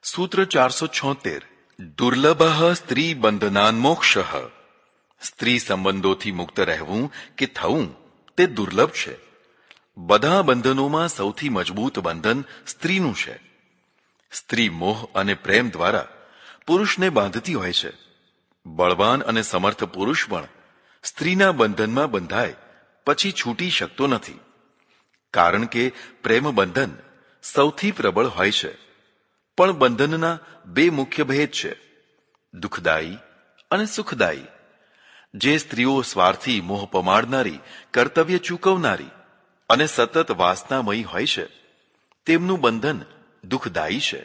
સૂત્ર ચારસો છોતેર દુર્લભ સ્ત્રી બંધનાન મોક્ષ સ્ત્રી સંબંધોથી મુક્ત રહેવું કે થવું તે દુર્લભ છે બધા બંધનોમાં સૌથી મજબૂત બંધન સ્ત્રીનું છે સ્ત્રી મોહ અને પ્રેમ દ્વારા પુરુષને બાંધતી હોય છે બળવાન અને સમર્થ પુરુષ પણ સ્ત્રીના બંધનમાં બંધાય પછી છૂટી શકતો નથી કારણ કે પ્રેમ બંધન સૌથી પ્રબળ હોય છે પણ બંધનના બે મુખ્ય ભેદ છે દુઃખદાયી અને સુખદાયી જે સ્ત્રીઓ સ્વાર્થી મોહ પમાડનારી કર્તવ્ય ચૂકવનારી અને સતત વાસનામયી હોય છે તેમનું બંધન દુઃખદાયી છે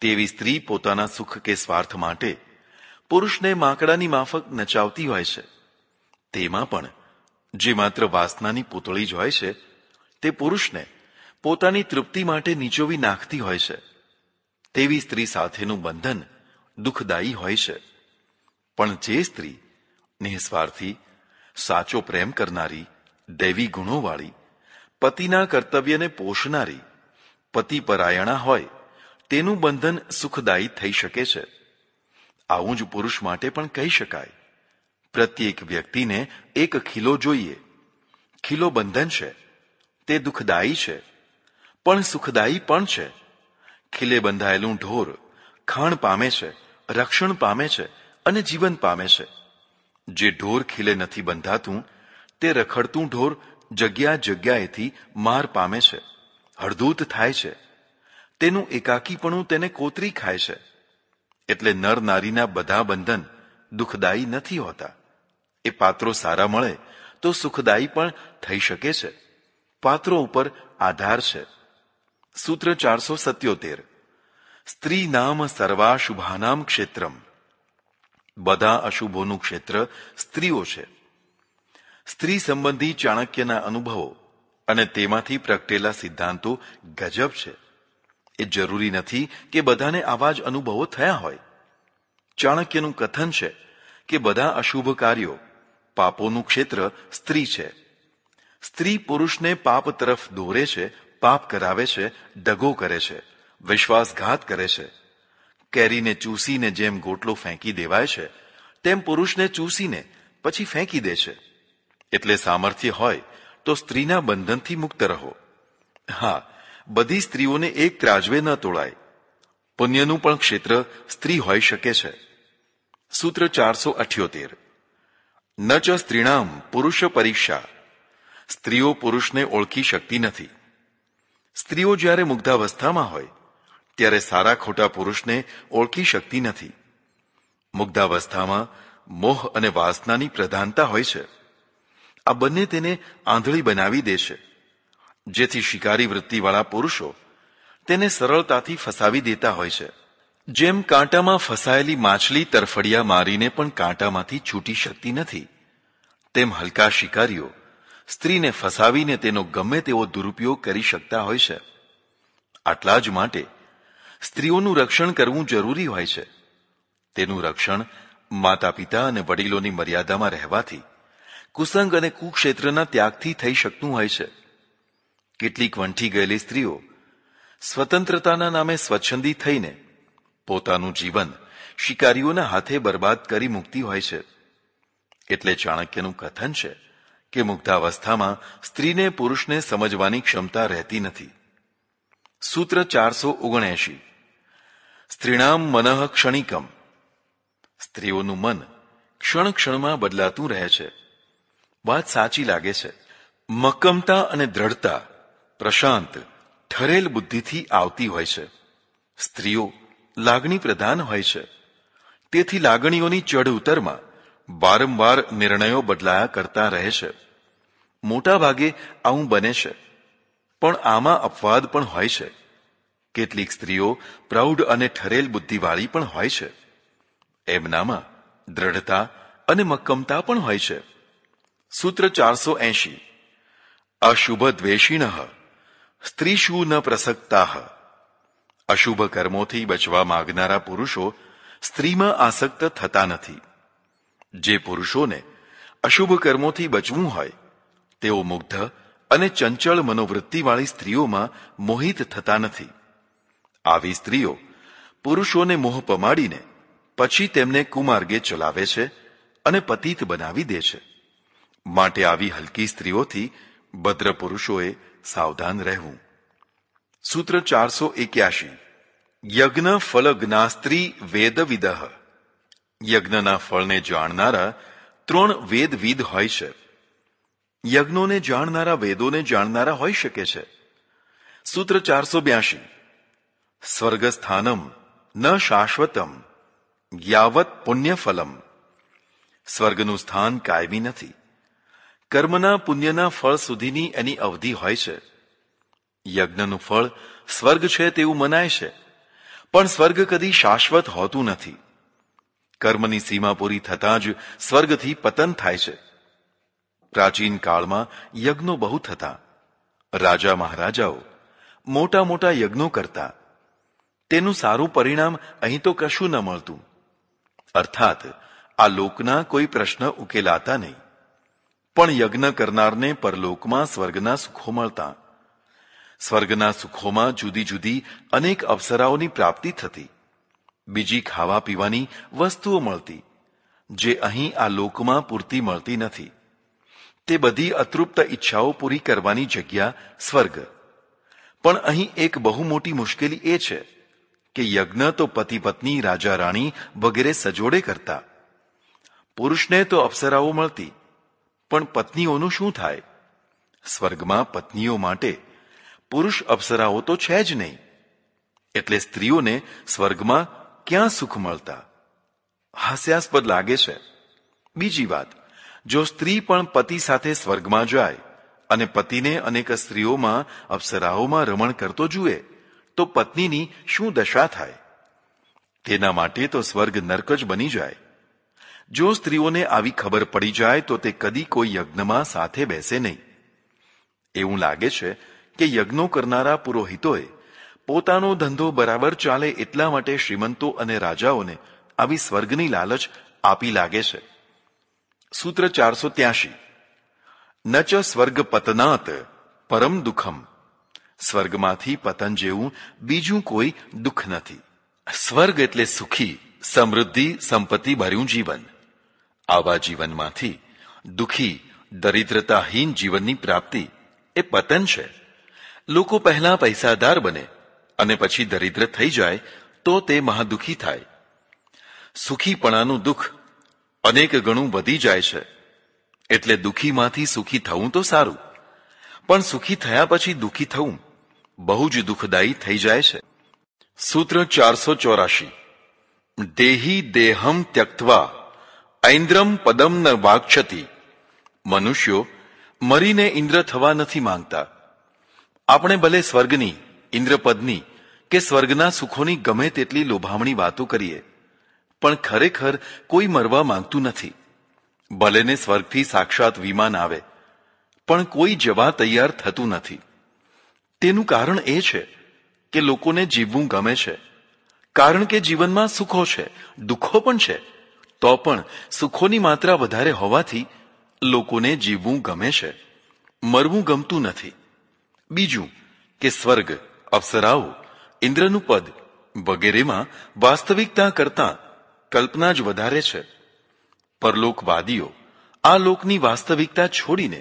તેવી સ્ત્રી પોતાના સુખ કે સ્વાર્થ માટે પુરુષને માકડાની માફક નચાવતી હોય છે તેમાં પણ જે માત્ર વાસનાની પૂતળી જ હોય છે તે પુરુષને પોતાની તૃપ્તિ માટે નીચોવી નાખતી હોય છે તેવી સ્ત્રી સાથેનું બંધન દુઃખદાયી હોય છે પણ જે સ્ત્રી નિઃસ્વાર્થી સાચો પ્રેમ કરનારી દૈવી ગુણોવાળી પતિના કર્તવ્યને પોષનારી પતિ પરાયણા હોય તેનું બંધન સુખદાયી થઈ શકે છે આવું જ પુરુષ માટે પણ કહી શકાય પ્રત્યેક વ્યક્તિને એક ખીલો જોઈએ ખીલો બંધન છે તે દુઃખદાયી છે પણ સુખદાયી પણ છે ખીલે બંધાયેલું ઢોર ખાણ પામે છે રક્ષણ પામે છે અને જીવન પામે છે જે ઢોર ખીલે નથી બંધાતું તે રખડતું ઢોર જગ્યા જગ્યાએથી માર પામે છે હળદૂત થાય છે તેનું એકાકીપણું તેને કોતરી ખાય છે એટલે નર નારીના બધા બંધન દુઃખદાયી નથી હોતા એ પાત્રો સારા મળે તો સુખદાયી પણ થઈ શકે છે પાત્રો ઉપર આધાર છે સૂત્ર ચારસો સત્યોતેર સ્ત્રી નામ સર્વાશુભાનામ ક્ષેત્રમ બધા અશુભોનું ક્ષેત્ર સ્ત્રીઓ છે સ્ત્રી સંબંધી ચાણક્યના અનુભવો અને તેમાંથી પ્રગટેલા સિદ્ધાંતો ગજબ છે એ જરૂરી નથી કે બધાને આવા જ અનુભવો થયા હોય ચાણક્યનું કથન છે કે બધા અશુભ કાર્યો પાપોનું ક્ષેત્ર સ્ત્રી છે સ્ત્રી પુરુષને પાપ તરફ દોરે છે પાપ કરાવે છે ડગો કરે છે વિશ્વાસઘાત કરે છે કેરીને ચૂસીને જેમ ગોટલો ફેંકી દેવાય છે તેમ પુરુષને ચૂસીને પછી ફેંકી દે છે એટલે સામર્થ્ય હોય તો સ્ત્રીના બંધનથી મુક્ત રહો હા બધી સ્ત્રીઓને એક ત્રાજવે ન તોળાય પુણ્યનું પણ ક્ષેત્ર સ્ત્રી હોઈ શકે છે સૂત્ર ચારસો અઠ્યોતેર ન ચ સ્ત્રીણામ પુરુષ પરીક્ષા સ્ત્રીઓ પુરુષને ઓળખી શકતી નથી સ્ત્રીઓ જ્યારે મુગ્ધાવસ્થામાં હોય ત્યારે સારા ખોટા પુરુષને ઓળખી શકતી નથી મુગ્ધાવસ્થામાં મોહ અને વાસનાની પ્રધાનતા હોય છે આ બંને તેને આંધળી બનાવી દે છે જેથી શિકારી વૃત્તિવાળા પુરુષો તેને સરળતાથી ફસાવી દેતા હોય છે જેમ કાંટામાં ફસાયેલી માછલી તરફડિયા મારીને પણ કાંટામાંથી છૂટી શકતી નથી તેમ હલકા શિકારીઓ સ્ત્રીને ફસાવીને તેનો ગમે તેવો દુરુપયોગ કરી શકતા હોય છે આટલા જ માટે સ્ત્રીઓનું રક્ષણ કરવું જરૂરી હોય છે તેનું રક્ષણ માતા પિતા અને વડીલોની મર્યાદામાં રહેવાથી કુસંગ અને કુક્ષેત્રના ત્યાગથી થઈ શકતું હોય છે કેટલીક વંઠી ગયેલી સ્ત્રીઓ સ્વતંત્રતાના નામે સ્વચ્છંદી થઈને પોતાનું જીવન શિકારીઓના હાથે બરબાદ કરી મૂકતી હોય છે એટલે ચાણક્યનું કથન છે કે મુગ્ધાવસ્થામાં સ્ત્રીને પુરુષને સમજવાની ક્ષમતા રહેતી નથી સૂત્ર ચારસો ઓગણએંશી સ્ત્રીણામ મનઃ ક્ષણિકમ સ્ત્રીઓનું મન ક્ષણ ક્ષણમાં બદલાતું રહે છે વાત સાચી લાગે છે મક્કમતા અને દ્રઢતા પ્રશાંત ઠરેલ બુદ્ધિથી આવતી હોય છે સ્ત્રીઓ લાગણી પ્રધાન હોય છે તેથી લાગણીઓની ચઢ ઉતરમાં વારંવાર નિર્ણયો બદલાયા કરતા રહે છે મોટાભાગે આવું બને છે પણ આમાં અપવાદ પણ હોય છે કેટલીક સ્ત્રીઓ પ્રૌઢ અને ઠરેલ બુદ્ધિવાળી પણ હોય છે એમનામાં દ્રઢતા અને મક્કમતા પણ હોય છે સૂત્ર ચારસો એંશી અશુભ દ્વેષીણ સ્ત્રીશુ ન પ્રસક્તા અશુભ કર્મોથી બચવા માગનારા પુરુષો સ્ત્રીમાં આસક્ત થતા નથી જે પુરુષોને અશુભ કર્મોથી બચવું હોય તેઓ મુગ્ધ અને ચંચળ મનોવૃત્તિવાળી સ્ત્રીઓમાં મોહિત થતા નથી આવી સ્ત્રીઓ પુરુષોને મોહ પમાડીને પછી તેમને કુમાર્ગે ચલાવે છે અને પતિત બનાવી દે છે માટે આવી હલકી સ્ત્રીઓથી ભદ્ર પુરુષોએ સાવધાન રહેવું સૂત્ર ચારસો એક્યાશી યજ્ઞ ફલ જ્ઞાસ્ત્રી વેદવિદહ યજ્ઞના ફળને જાણનારા ત્રણ વેદવિદ હોય છે યજ્ઞોને જાણનારા વેદોને જાણનારા હોઈ શકે છે સૂત્ર ચારસો બ્યાસી સ્વર્ગસ્થાનમ ન શાશ્વતમ યાવત પુણ્યફલમ સ્વર્ગનું સ્થાન કાયમી નથી કર્મના પુણ્યના ફળ સુધીની એની અવધિ હોય છે યજ્ઞનું ફળ સ્વર્ગ છે તેવું મનાય છે પણ સ્વર્ગ કદી શાશ્વત હોતું નથી કર્મની સીમા પૂરી થતાં જ સ્વર્ગથી પતન થાય છે પ્રાચીન કાળમાં યજ્ઞો બહુ થતા રાજા મહારાજાઓ મોટા મોટા યજ્ઞો કરતા તેનું સારું પરિણામ અહીં તો કશું ન મળતું અર્થાત આ લોકના કોઈ પ્રશ્ન ઉકેલાતા નહીં પણ યજ્ઞ કરનારને પરલોકમાં સ્વર્ગના સુખો મળતા સ્વર્ગના સુખોમાં જુદી જુદી અનેક અવસરાઓની પ્રાપ્તિ થતી બીજી ખાવા પીવાની વસ્તુઓ મળતી જે અહીં આ લોકમાં પૂરતી મળતી નથી તે બધી અતૃપ્ત ઈચ્છાઓ પૂરી કરવાની જગ્યા સ્વર્ગ પણ અહીં એક બહુ મોટી મુશ્કેલી એ છે કે યજ્ઞ તો પતિ પત્ની રાજા રાણી વગેરે સજોડે કરતા પુરુષને તો અપ્સરાઓ મળતી પણ પત્નીઓનું શું થાય સ્વર્ગમાં પત્નીઓ માટે પુરુષ અપ્સરાઓ તો છે જ નહીં એટલે સ્ત્રીઓને સ્વર્ગમાં ક્યાં સુખ મળતા હાસ્યાસ્પદ લાગે છે બીજી વાત જો સ્ત્રી પણ પતિ સાથે સ્વર્ગમાં જાય અને પતિને અનેક સ્ત્રીઓમાં અપ્સરાઓમાં રમણ કરતો જુએ તો પત્નીની શું દશા થાય તેના માટે તો સ્વર્ગ નર્ક જ બની જાય જો સ્ત્રીઓને આવી ખબર પડી જાય તો તે કદી કોઈ યજ્ઞમાં સાથે બેસે નહીં એવું લાગે છે કે યજ્ઞો કરનારા પુરોહિતોએ પોતાનો ધંધો બરાબર ચાલે એટલા માટે શ્રીમંતો અને રાજાઓને આવી સ્વર્ગની લાલચ આપી લાગે છે સૂત્ર ચારસો ત્યાસી નચ સ્વર્ગ પતનાત પરમ દુઃખમ સ્વર્ગમાંથી પતન જેવું બીજું કોઈ દુઃખ નથી સ્વર્ગ એટલે સુખી સમૃદ્ધિ સંપત્તિ ભર્યું જીવન આવા જીવનમાંથી દુઃખી દરિદ્રતાહીન જીવનની પ્રાપ્તિ એ પતન છે લોકો પહેલા પૈસાદાર બને અને પછી દરિદ્ર થઈ જાય તો તે મહાદુખી થાય સુખીપણાનું દુઃખ અનેક ગણું વધી જાય છે એટલે દુઃખીમાંથી સુખી થવું તો સારું પણ સુખી થયા પછી દુઃખી થવું બહુ જ દુઃખદાયી થઈ જાય છે સૂત્ર ચારસો ચોરાશી દેહી દેહમ ત્યક્તવા ઐન્દ્રમ પદમ ન વાક્ષતી મનુષ્યો મરીને ઇન્દ્ર થવા નથી માંગતા આપણે ભલે સ્વર્ગની ઇન્દ્રપદની કે સ્વર્ગના સુખોની ગમે તેટલી લોભામણી વાતો કરીએ પણ ખરેખર કોઈ મરવા માંગતું નથી ભલેને સ્વર્ગથી સાક્ષાત વિમાન આવે પણ કોઈ જવા તૈયાર થતું નથી તેનું કારણ એ છે કે લોકોને જીવવું ગમે છે કારણ કે જીવનમાં સુખો છે દુઃખો પણ છે તો પણ સુખોની માત્રા વધારે હોવાથી લોકોને જીવવું ગમે છે મરવું ગમતું નથી બીજું કે સ્વર્ગ અપ્સરાઓ ઇન્દ્રનું પદ વગેરેમાં વાસ્તવિકતા કરતાં કલ્પના જ વધારે છે પરલોકવાદીઓ આ લોકની વાસ્તવિકતા છોડીને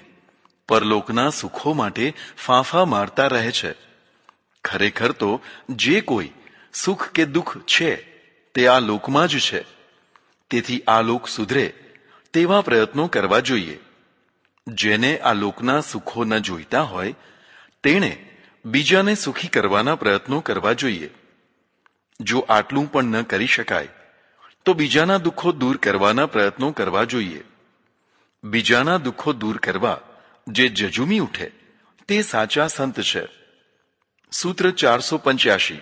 પરલોકના સુખો માટે ફાંફા મારતા રહે છે ખરેખર તો જે કોઈ સુખ કે દુઃખ છે તે આ લોકમાં જ છે તેથી આ લોક સુધરે તેવા પ્રયત્નો કરવા જોઈએ જેને આ લોકના સુખો ન જોઈતા હોય તેણે બીજાને સુખી કરવાના પ્રયત્નો કરવા જોઈએ જો આટલું પણ ન કરી શકાય તો બીજાના દુઃખો દૂર કરવાના પ્રયત્નો કરવા જોઈએ બીજાના દુઃખો દૂર કરવા જે જજુમી ઉઠે તે સાચા સંત છે સૂત્ર ચારસો પંચ્યાસી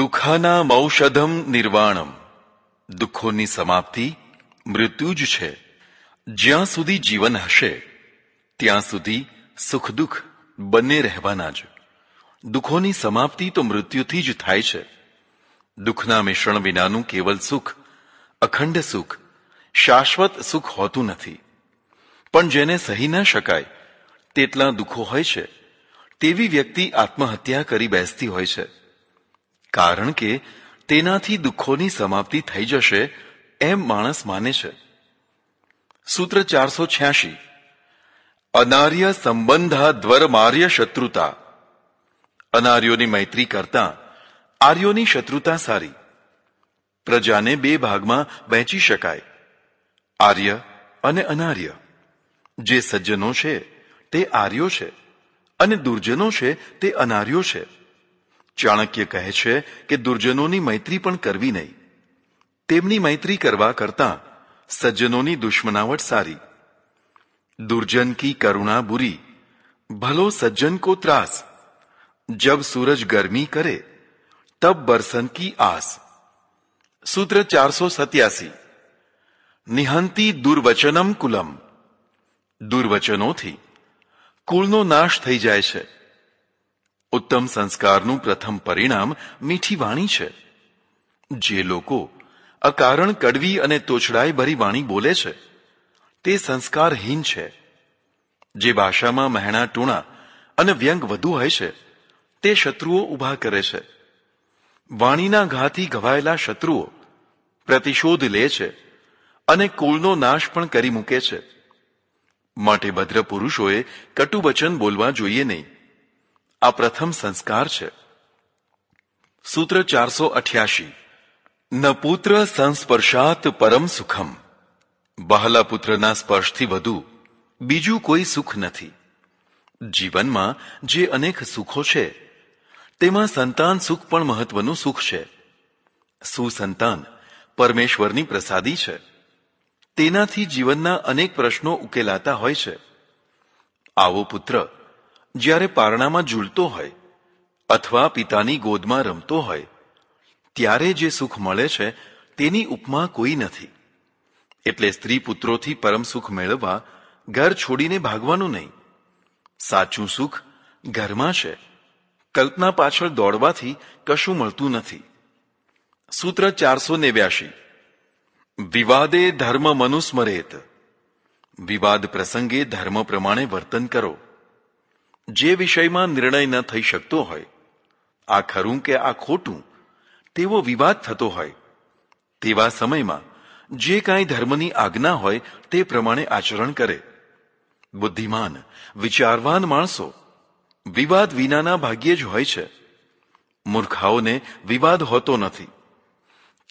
દુઃખાના મૌષધમ નિર્વાણમ દુઃખોની સમાપ્તિ મૃત્યુ જ છે જ્યાં સુધી જીવન હશે ત્યાં સુધી સુખ દુઃખ બંને રહેવાના જ દુઃખોની સમાપ્તિ તો મૃત્યુથી જ થાય છે દુઃખના મિશ્રણ વિનાનું કેવલ સુખ અખંડ સુખ શાશ્વત સુખ હોતું નથી પણ જેને સહી ન શકાય તેટલા દુઃખો હોય છે તેવી વ્યક્તિ આત્મહત્યા કરી બેસતી હોય છે કારણ કે તેનાથી દુઃખોની સમાપ્તિ થઈ જશે એમ માણસ માને છે સૂત્ર ચારસો છ્યાસી અનાર્ય સંબંધા ધ્વરમાર્ય શત્રુતા અનાર્યોની મૈત્રી કરતા આર્યોની શત્રુતા સારી પ્રજાને બે ભાગમાં વહેંચી શકાય આર્ય અને અનાર્ય જે સજ્જનો છે તે આર્યો છે અને દુર્જનો છે તે અનાર્યો છે ચાણક્ય કહે છે કે દુર્જનોની મૈત્રી પણ કરવી નહીં તેમની મૈત્રી કરવા કરતા સજ્જનોની દુશ્મનાવટ સારી દુર્જન કી કરુણા બુરી ભલો સજ્જન કો ત્રાસ जब सूरज गर्मी करे तब बरसन की आस सूत्र चार सौ सत्यासी નિહંતી દુર્વચનમ કુલમ દુર્વચનોથી કુળનો નાશ થઈ જાય છે ઉત્તમ સંસ્કારનું પ્રથમ પરિણામ મીઠી વાણી છે જે લોકો અકારણ કડવી અને તોછડાઈ ભરી વાણી બોલે છે તે સંસ્કારહીન છે જે ભાષામાં મહેણા ટૂણા અને વ્યંગ વધુ હોય છે તે શત્રુઓ ઊભા કરે છે વાણીના ઘાથી ઘવાયેલા શત્રુઓ પ્રતિશોધ લે છે અને કુળનો નાશ પણ કરી મૂકે છે માટે ભદ્ર પુરુષોએ કટુ બોલવા જોઈએ નહીં આ પ્રથમ સંસ્કાર છે સૂત્ર ચારસો અઠ્યાસી ન પુત્ર સંસ્પર્શાત પરમ સુખમ બહાલા પુત્રના સ્પર્શથી વધુ બીજું કોઈ સુખ નથી જીવનમાં જે અનેક સુખો છે તેમાં સંતાન સુખ પણ મહત્વનું સુખ છે સુસંતાન પરમેશ્વરની પ્રસાદી છે તેનાથી જીવનના અનેક પ્રશ્નો ઉકેલાતા હોય છે આવો પુત્ર જ્યારે પારણામાં ઝૂલતો હોય અથવા પિતાની ગોદમાં રમતો હોય ત્યારે જે સુખ મળે છે તેની ઉપમા કોઈ નથી એટલે સ્ત્રી પુત્રોથી પરમ સુખ મેળવવા ઘર છોડીને ભાગવાનું નહીં સાચું સુખ ઘરમાં છે કલ્પના પાછળ દોડવાથી કશું મળતું નથી સૂત્ર ચારસો નેવ્યાશી વિવાદે ધર્મ મનુસ્મરેત વિવાદ પ્રસંગે ધર્મ પ્રમાણે વર્તન કરો જે વિષયમાં નિર્ણય ન થઈ શકતો હોય આ ખરું કે આ ખોટું તેવો વિવાદ થતો હોય તેવા સમયમાં જે કાંઈ ધર્મની આજ્ઞા હોય તે પ્રમાણે આચરણ કરે બુદ્ધિમાન વિચારવાન માણસો વિવાદ વિનાના ભાગ્યે જ હોય છે મૂર્ખાઓને વિવાદ હોતો નથી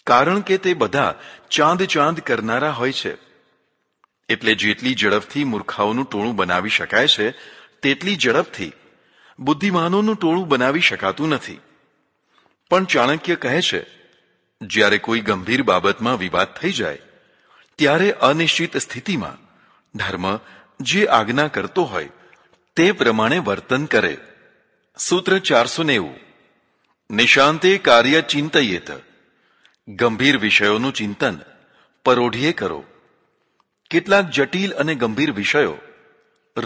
કારણ કે તે બધા ચાંદ ચાંદ કરનારા હોય છે એટલે જેટલી ઝડપથી મૂર્ખાઓનું ટોળું બનાવી શકાય છે તેટલી ઝડપથી બુદ્ધિમાનોનું ટોળું બનાવી શકાતું નથી પણ ચાણક્ય કહે છે જ્યારે કોઈ ગંભીર બાબતમાં વિવાદ થઈ જાય ત્યારે અનિશ્ચિત સ્થિતિમાં ધર્મ જે આજ્ઞા કરતો હોય તે પ્રમાણે વર્તન કરે સૂત્ર ચારસો નેવું નિશાંતે કાર્ય ચિંતયેત ગંભીર વિષયોનું ચિંતન પરોઢીએ કરો કેટલાક જટિલ અને ગંભીર વિષયો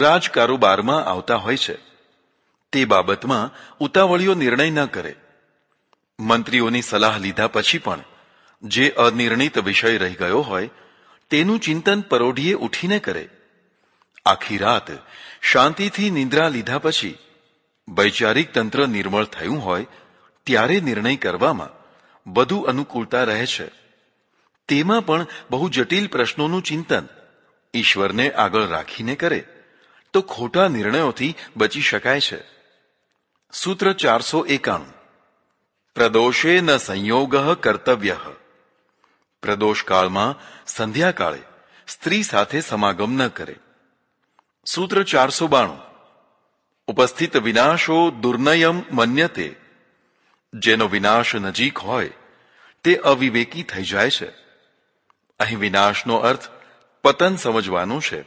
રાજકારોબારમાં આવતા હોય છે તે બાબતમાં ઉતાવળીઓ નિર્ણય ન કરે મંત્રીઓની સલાહ લીધા પછી પણ જે અનિર્ણિત વિષય રહી ગયો હોય તેનું ચિંતન પરોઢીએ ઉઠીને કરે આખી રાત શાંતિથી નિંદ્રા લીધા પછી વૈચારિક તંત્ર નિર્મળ થયું હોય ત્યારે નિર્ણય કરવામાં વધુ અનુકૂળતા રહે છે તેમાં પણ બહુ જટિલ પ્રશ્નોનું ચિંતન ઈશ્વરને આગળ રાખીને કરે તો ખોટા નિર્ણયોથી બચી શકાય છે સૂત્ર ચારસો એકાણું પ્રદોષે ન સંયોગ કર્તવ્ય પ્રદોષકાળમાં સંધ્યાકાળે સ્ત્રી સાથે સમાગમ ન કરે સૂત્ર ચારસો બાણું ઉપસ્થિત વિનાશો દુર્નયમ મન્યતે જેનો વિનાશ નજીક હોય તે અવિવેકી થઈ જાય છે અહીં વિનાશનો અર્થ પતન સમજવાનો છે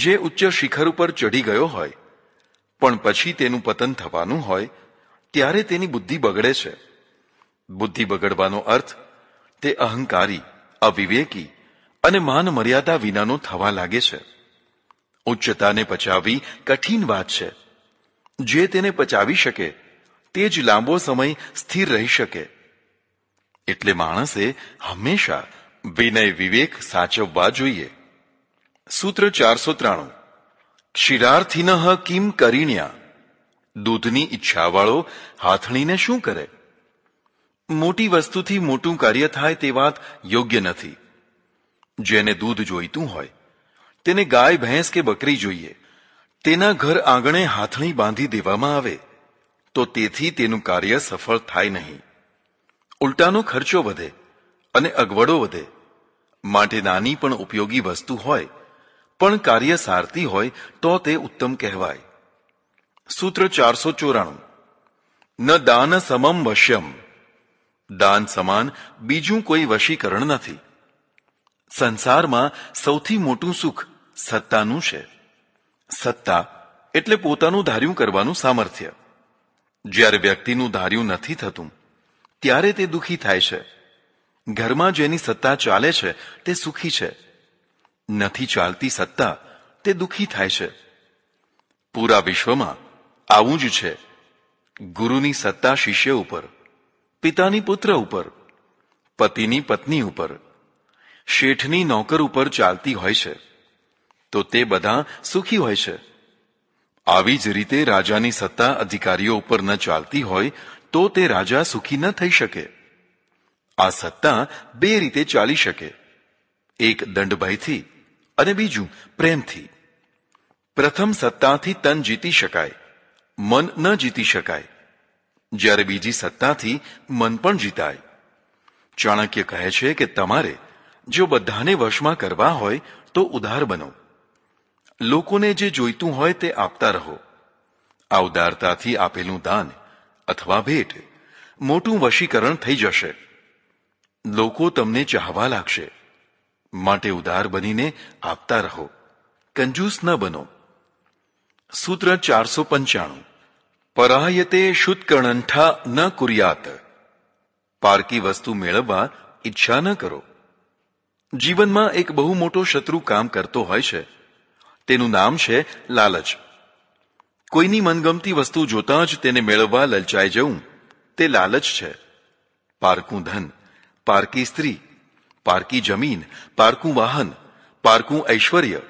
જે ઉચ્ચ શિખર ઉપર ચઢી ગયો હોય પણ પછી તેનું પતન થવાનું હોય ત્યારે તેની બુદ્ધિ બગડે છે બુદ્ધિ બગડવાનો અર્થ તે અહંકારી અવિવેકી અને માન મર્યાદા વિનાનો થવા લાગે છે ઉચ્ચતાને પચાવવી કઠિન વાત છે જે તેને પચાવી શકે તે જ લાંબો સમય સ્થિર રહી શકે એટલે માણસે હંમેશા વિનય વિવેક સાચવવા જોઈએ સૂત્ર ચારસો ત્રાણું ક્ષીરાર્થિન કિમ કરીણ્યા દૂધની ઈચ્છાવાળો હાથણીને શું કરે મોટી વસ્તુથી મોટું કાર્ય થાય તે વાત યોગ્ય નથી જેને દૂધ જોઈતું હોય તેને ગાય ભેંસ કે બકરી જોઈએ તેના ઘર આંગણે હાથણી બાંધી દેવામાં આવે તો તેથી તેનું કાર્ય સફળ થાય નહીં ઉલટાનો ખર્ચો વધે અને અગવડો વધે માટે નાની પણ ઉપયોગી વસ્તુ હોય પણ કાર્ય સારતી હોય તો તે ઉત્તમ કહેવાય સૂત્ર ચારસો ચોરાણું ન દાન સમમ વશ્યમ દાન સમાન બીજું કોઈ વશીકરણ નથી સંસારમાં સૌથી મોટું સુખ સત્તાનું છે સત્તા એટલે પોતાનું ધાર્યું કરવાનું સામર્થ્ય જ્યારે વ્યક્તિનું ધાર્યું નથી થતું ત્યારે તે દુખી થાય છે ઘરમાં જેની સત્તા ચાલે છે તે સુખી છે નથી ચાલતી સત્તા તે દુખી થાય છે પૂરા વિશ્વમાં આવું જ છે ગુરુની સત્તા શિષ્ય ઉપર પિતાની પુત્ર ઉપર પતિની પત્ની ઉપર શેઠની નોકર ઉપર ચાલતી હોય છે તો તે બધા સુખી હોય છે આવી જ રીતે રાજાની સત્તા અધિકારીઓ ઉપર ન ચાલતી હોય તો તે રાજા સુખી ન થઈ શકે આ સત્તા બે રીતે ચાલી શકે એક દંડભયથી અને બીજું પ્રેમથી પ્રથમ સત્તાથી તન જીતી શકાય મન ન જીતી શકાય જ્યારે બીજી સત્તાથી મન પણ જીતાય ચાણક્ય કહે છે કે તમારે જો બધાને વશમાં કરવા હોય તો ઉદાર બનો લોકોને જે જોઈતું હોય તે આપતા રહો આ ઉદારતાથી આપેલું દાન અથવા ભેટ મોટું વશીકરણ થઈ જશે લોકો તમને ચાહવા લાગશે માટે ઉદાર બનીને આપતા રહો કંજૂસ ન બનો સૂત્ર ચારસો પંચાણું પરાયતે શુદ્ધકણંઠા ન કુર્યાત પારકી વસ્તુ મેળવવા ઈચ્છા ન કરો જીવનમાં એક બહુ મોટો શત્રુ કામ કરતો હોય છે તેનું નામ છે લાલચ કોઈની મનગમતી વસ્તુ જોતા જ તેને મેળવવા લલચાઈ જવું તે લાલચ છે પારકું ધન પારકી સ્ત્રી પારકી જમીન પારકું વાહન પારકું ઐશ્વર્ય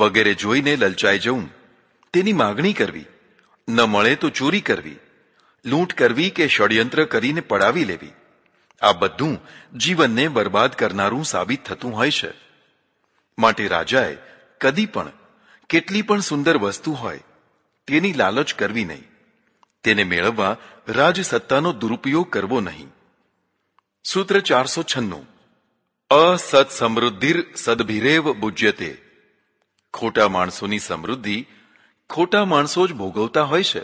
વગેરે જોઈને લલચાઈ જવું તેની માગણી કરવી ન મળે તો ચોરી કરવી લૂંટ કરવી કે ષડયંત્ર કરીને પડાવી લેવી આ બધું જીવનને બરબાદ કરનારું સાબિત થતું હોય છે માટે રાજાએ કદી પણ કેટલી પણ સુંદર વસ્તુ હોય તેની લાલચ કરવી નહીં તેને મેળવવા રાજસત્તાનો દુરુપયોગ કરવો નહીં સૂત્ર ચારસો છન્નું અસત સમૃદ્ધિર સદભિરેવ ભુજ્યતે ખોટા માણસોની સમૃદ્ધિ ખોટા માણસો જ ભોગવતા હોય છે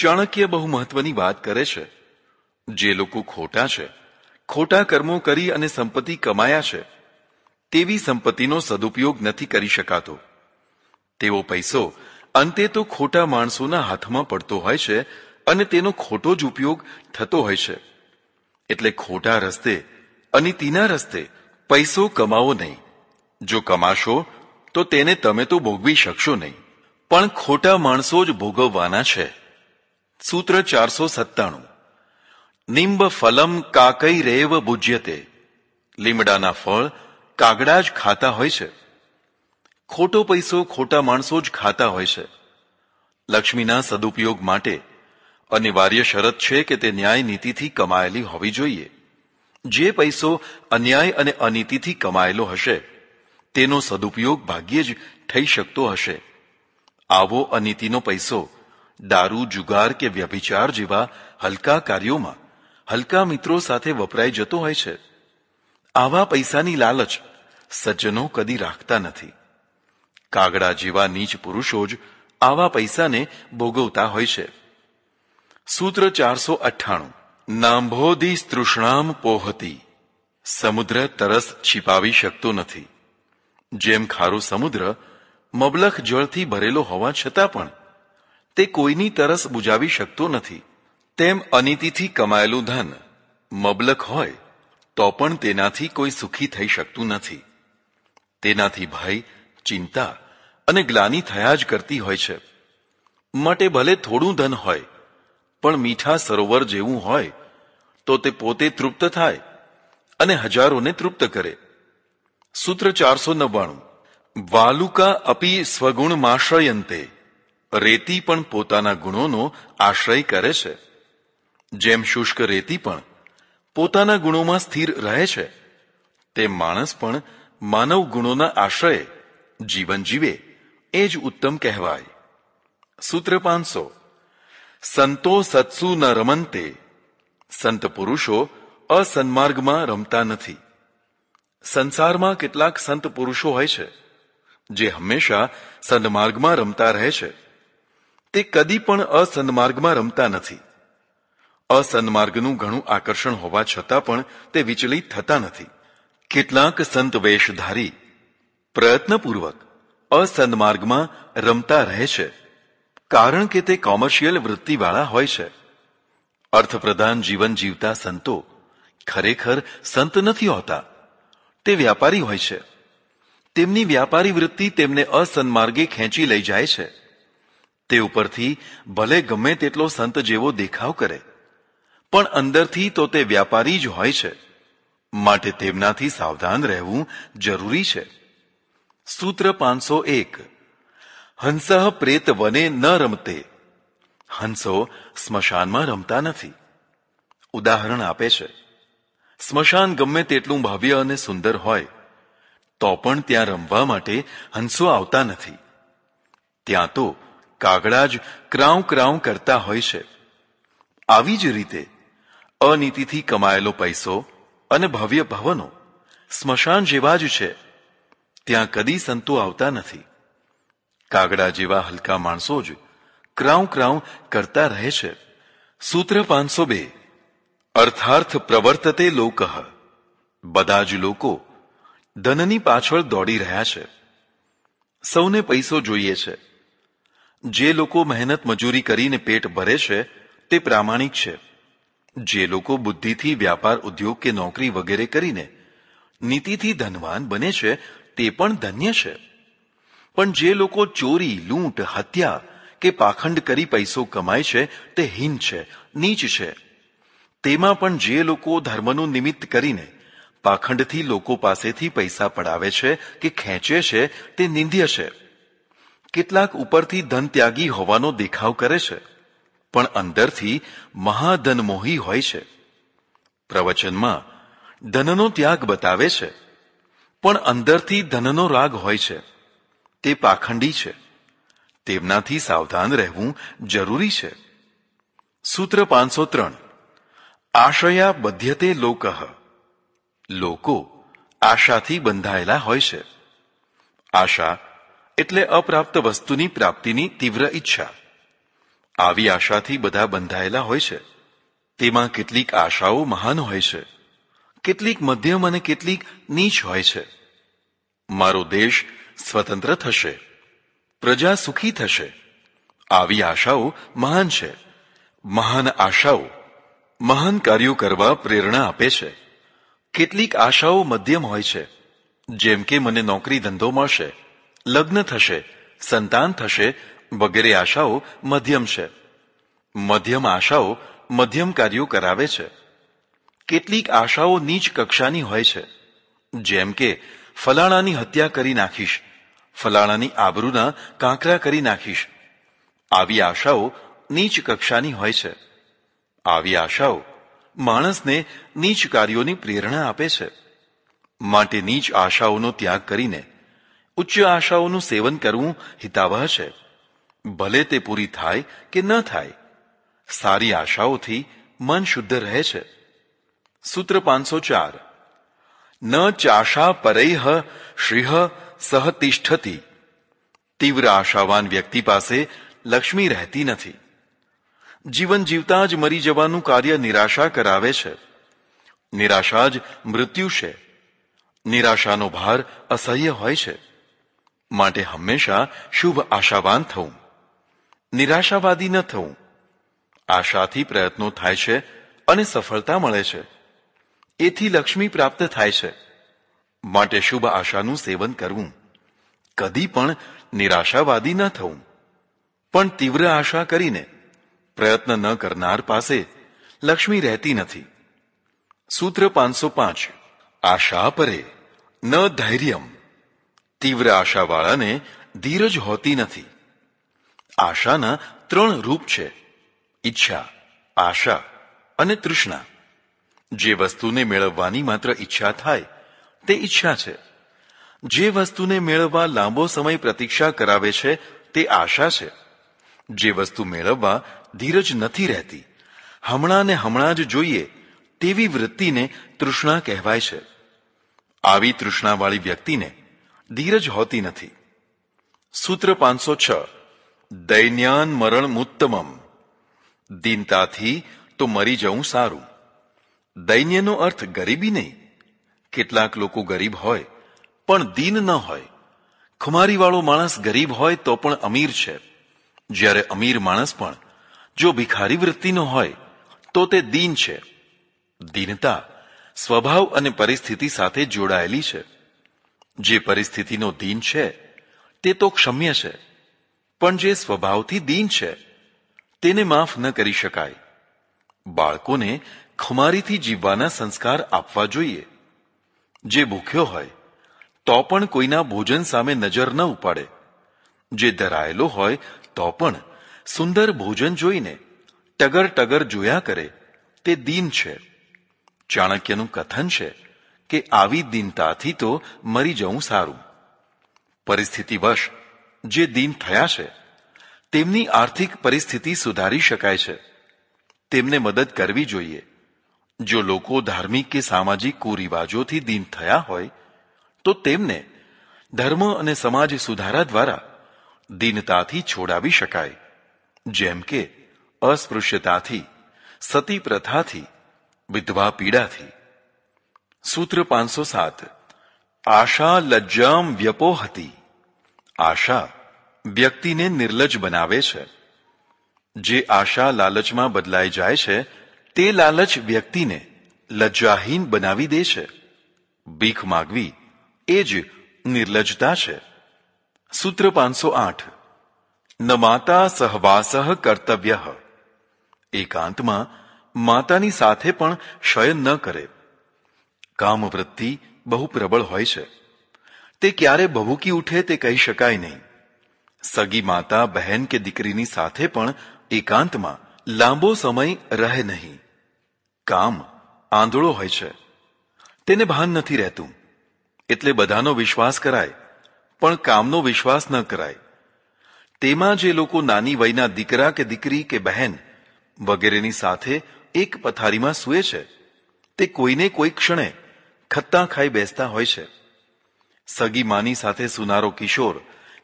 ચાણક્ય બહુ મહત્વની વાત કરે છે જે લોકો ખોટા છે ખોટા કર્મો કરી અને સંપત્તિ કમાયા છે તેવી સંપત્તિનો સદુપયોગ નથી કરી શકાતો તેવો પૈસો અંતે તો ખોટા માણસોના હાથમાં પડતો હોય છે અને તેનો ખોટો જ ઉપયોગ થતો હોય છે એટલે ખોટા રસ્તે અને અનિતિના રસ્તે પૈસો કમાવો નહીં જો કમાશો તો તેને તમે તો ભોગવી શકશો નહીં પણ ખોટા માણસો જ ભોગવવાના છે સૂત્ર ચારસો સત્તાણું નિંબ ફલમ કાકઈ રેવ ભૂજ્યતે લીમડાના ફળ કાગડા જ ખાતા હોય છે ખોટો પૈસો ખોટા માણસો જ ખાતા હોય છે લક્ષ્મીના સદુપયોગ માટે અનિવાર્ય શરત છે કે તે ન્યાય નીતિથી કમાયેલી હોવી જોઈએ જે પૈસો અન્યાય અને અનીતિથી કમાયેલો હશે તેનો સદુપયોગ ભાગ્યે જ થઈ શકતો હશે આવો અનીતિનો પૈસો દારૂ જુગાર કે વ્યભિચાર જેવા હલકા કાર્યોમાં હલકા મિત્રો સાથે વપરાઈ જતો હોય છે આવા પૈસાની લાલચ સજ્જનો કદી રાખતા નથી કાગડા જેવા નીચ પુરુષો જ આવા પૈસાને ભોગવતા હોય છે સૂત્ર ચારસો અઠ્ઠાણું નાંભોદી તૃષ્ણામ પોહતી સમુદ્ર તરસ છિપાવી શકતો નથી જેમ ખારો સમુદ્ર મબલખ જળથી ભરેલો હોવા છતાં પણ તે કોઈની તરસ બુજાવી શકતો નથી તેમ અનિતિથી કમાયેલું ધન મબલખ હોય તો પણ તેનાથી કોઈ સુખી થઈ શકતું નથી તેનાથી ભય ચિંતા અને ગ્લાની થયા જ કરતી હોય છે માટે ભલે થોડું ધન હોય પણ મીઠા સરોવર જેવું હોય તો તે પોતે તૃપ્ત થાય અને હજારોને તૃપ્ત કરે સૂત્ર ચારસો નવ્વાણું વાલુકા અપી સ્વગુણ માશ્રયંતે રેતી પણ પોતાના ગુણોનો આશ્રય કરે છે જેમ શુષ્ક રેતી પણ પોતાના ગુણોમાં સ્થિર રહે છે તે માણસ પણ માનવ ગુણોના આશ્રયે જીવન જીવે એ જ ઉત્તમ કહેવાય સૂત્ર પાંચસો સંતો સત્સુ ન રમંતે સંત પુરુષો અસન્માર્ગમાં રમતા નથી સંસારમાં કેટલાક સંત પુરુષો હોય છે જે હંમેશા સન્માર્ગમાં રમતા રહે છે તે કદી પણ અસન્માર્ગમાં રમતા નથી અસન્માર્ગનું ઘણું આકર્ષણ હોવા છતાં પણ તે વિચલિત થતા નથી કેટલાક સંત વેશધારી પ્રયત્નપૂર્વક અસન્માર્ગમાં રમતા રહે છે કારણ કે તે કોમર્શિયલ વૃત્તિવાળા હોય છે અર્થપ્રધાન જીવન જીવતા સંતો ખરેખર સંત નથી હોતા તે વ્યાપારી હોય છે તેમની વ્યાપારી વૃત્તિ તેમને અસન્માર્ગે ખેંચી લઈ જાય છે તે ઉપરથી ભલે ગમે તેટલો સંત જેવો દેખાવ કરે પણ અંદરથી તો તે વ્યાપારી જ હોય છે માટે તેમનાથી સાવધાન રહેવું જરૂરી છે સૂત્ર પાંચસો એક હંસ પ્રેત વને ન રમતે હંસો સ્મશાનમાં રમતા નથી ઉદાહરણ આપે છે સ્મશાન ગમે તેટલું ભવ્ય અને સુંદર હોય તો પણ ત્યાં રમવા માટે હંસો આવતા નથી ત્યાં તો કાગડા જ ક્રાઉ ક્રાઉ કરતા હોય છે આવી જ રીતે અનીતિથી કમાયેલો પૈસો અને ભવ્ય ભવનો સ્મશાન જેવા જ છે ત્યાં કદી સંતો આવતા નથી કાગડા જેવા હલકા માણસો જ ક્રાઉ ક્રાઉ કરતા રહે છે સૂત્ર પાંચસો બે અર્થાર્થ પ્રવર્તતે લોક બધા જ લોકો ધનની પાછળ દોડી રહ્યા છે સૌને પૈસો જોઈએ છે જે લોકો મહેનત મજૂરી કરીને પેટ ભરે છે તે પ્રામાણિક છે જે લોકો બુદ્ધિથી વ્યાપાર ઉદ્યોગ કે નોકરી વગેરે કરીને નીતિથી ધનવાન બને છે તે પણ ધન્ય છે પણ જે લોકો ચોરી લૂંટ હત્યા કે પાખંડ કરી પૈસો કમાય છે તે હીન છે નીચ છે તેમાં પણ જે લોકો ધર્મનું નિમિત્ત કરીને પાખંડથી લોકો પાસેથી પૈસા પડાવે છે કે ખેંચે છે તે નિંદ્ય છે કેટલાક ઉપરથી ધન ત્યાગી હોવાનો દેખાવ કરે છે પણ અંદરથી મહાધનમોહી હોય છે પ્રવચનમાં ધનનો ત્યાગ બતાવે છે પણ અંદરથી ધનનો રાગ હોય છે તે પાખંડી છે તેમનાથી સાવધાન રહેવું જરૂરી છે સૂત્ર પાંચસો ત્રણ આશયા બધ્યતે લોકહ લોકો આશાથી બંધાયેલા હોય છે આશા એટલે અપ્રાપ્ત વસ્તુની પ્રાપ્તિની તીવ્ર ઈચ્છા આવી આશાથી બધા બંધાયેલા હોય છે તેમાં કેટલીક આશાઓ મહાન હોય છે કેટલીક મધ્યમ અને કેટલીક નીચ હોય છે મારો દેશ સ્વતંત્ર થશે પ્રજા સુખી થશે આવી આશાઓ મહાન છે મહાન આશાઓ મહાન કાર્યો કરવા પ્રેરણા આપે છે કેટલીક આશાઓ મધ્યમ હોય છે જેમ કે મને નોકરી ધંધો મળશે લગ્ન થશે સંતાન થશે વગેરે આશાઓ મધ્યમ છે મધ્યમ આશાઓ મધ્યમ કાર્યો કરાવે છે કેટલીક આશાઓ નીચ કક્ષાની હોય છે જેમ કે ફલાણાની હત્યા કરી નાખીશ ફલાણાની આબરૂના કાંકરા કરી નાખીશ આવી આશાઓ નીચ કક્ષાની હોય છે આવી આશાઓ માણસને નીચ કાર્યોની પ્રેરણા આપે છે માટે નીચ આશાઓનો ત્યાગ કરીને ઉચ્ચ આશાઓનું સેવન કરવું હિતાવહ છે ભલે તે પૂરી થાય કે ન થાય સારી આશાઓથી મન શુદ્ધ રહે છે સૂત્ર પાંચસો ચાર ન ચાશા પરૈહ શ્રીહ સહતિષ્ઠતી તીવ્ર આશાવાન વ્યક્તિ પાસે લક્ષ્મી રહેતી નથી જીવન જીવતા જ મરી જવાનું કાર્ય નિરાશા કરાવે છે નિરાશા જ મૃત્યુ છે નિરાશાનો ભાર અસહ્ય હોય છે માટે હંમેશા શુભ આશાવાન થવું નિરાશાવાદી ન થવું આશાથી પ્રયત્નો થાય છે અને સફળતા મળે છે એથી લક્ષ્મી પ્રાપ્ત થાય છે માટે શુભ આશાનું સેવન કરવું કદી પણ નિરાશાવાદી ન થવું પણ તીવ્ર આશા કરીને પ્રયત્ન ન કરનાર પાસે લક્ષ્મી રહેતી નથી સૂત્ર પાંચસો પાંચ આશા પરે ન ધૈર્યમ તીવ્ર આશાવાળાને ધીરજ હોતી નથી આશાના ત્રણ રૂપ છે ઈચ્છા આશા અને તૃષ્ણા જે વસ્તુને મેળવવાની માત્ર ઈચ્છા થાય તે ઈચ્છા છે જે વસ્તુને મેળવવા લાંબો સમય પ્રતીક્ષા કરાવે છે તે આશા છે જે વસ્તુ મેળવવા ધીરજ નથી રહેતી હમણાં ને હમણાં જ જોઈએ તેવી વૃત્તિને તૃષ્ણા કહેવાય છે આવી તૃષ્ણાવાળી વ્યક્તિને ધીરજ હોતી નથી સૂત્ર પાંચસો છ દૈન્યાન મરણ મુત્તમમ દીનતાથી તો મરી જવું સારું દૈન્યનો અર્થ ગરીબી નહીં કેટલાક લોકો ગરીબ હોય પણ દીન ન હોય ખુમારીવાળો માણસ ગરીબ હોય તો પણ અમીર છે જ્યારે અમીર માણસ પણ જો ભિખારી વૃત્તિનો હોય તો તે દીન છે દીનતા સ્વભાવ અને પરિસ્થિતિ સાથે જોડાયેલી છે જે પરિસ્થિતિનો દીન છે તે તો ક્ષમ્ય છે પણ જે સ્વભાવથી દીન છે તેને માફ ન કરી શકાય બાળકોને ખુમારીથી જીવવાના સંસ્કાર આપવા જોઈએ જે ભૂખ્યો હોય તો પણ કોઈના ભોજન સામે નજર ન ઉપાડે જે ધરાયેલો હોય તો પણ સુંદર ભોજન જોઈને ટગર ટગર જોયા કરે તે દિન છે ચાણક્યનું કથન છે કે આવી દિનતાથી તો મરી જવું સારું પરિસ્થિતિવશ જે દીન થયા છે તેમની આર્થિક પરિસ્થિતિ સુધારી શકાય છે તેમને મદદ કરવી જોઈએ જો લોકો ધાર્મિક કે સામાજિક કુરિવાજોથી દીન થયા હોય તો તેમને ધર્મ અને સમાજ સુધારા દ્વારા દીનતાથી છોડાવી શકાય જેમ કે અસ્પૃશ્યતાથી સતી પ્રથાથી વિધવા પીડાથી સૂત્ર પાંચસો સાત આશા લજ્જામ વ્યપો હતી આશા વ્યક્તિને નિર્લજ બનાવે છે જે આશા લાલચમાં બદલાઈ જાય છે તે લાલચ વ્યક્તિને લજ્જાહીન બનાવી દે છે ભીખ માગવી એ જ નિર્લજતા છે સૂત્ર પાંચસો આઠ ન માતા સહવાસહ કર્તવ્ય એકાંતમાં માતાની સાથે પણ શયન ન કરે કામવૃત્તિ બહુ પ્રબળ હોય છે તે ક્યારે ભભૂકી ઉઠે તે કહી શકાય નહીં સગી માતા બહેન કે દીકરીની સાથે પણ એકાંતમાં લાંબો સમય રહે નહીં કામ આંધળો હોય છે તેને ભાન નથી રહેતું એટલે બધાનો વિશ્વાસ કરાય પણ કામનો વિશ્વાસ ન કરાય તેમાં જે લોકો નાની વયના દીકરા કે દીકરી કે બહેન વગેરેની સાથે એક પથારીમાં સૂએ છે તે કોઈને કોઈ ક્ષણે ખત્તા ખાઈ બેસતા હોય છે સગી માની સાથે સુનારો કિશોર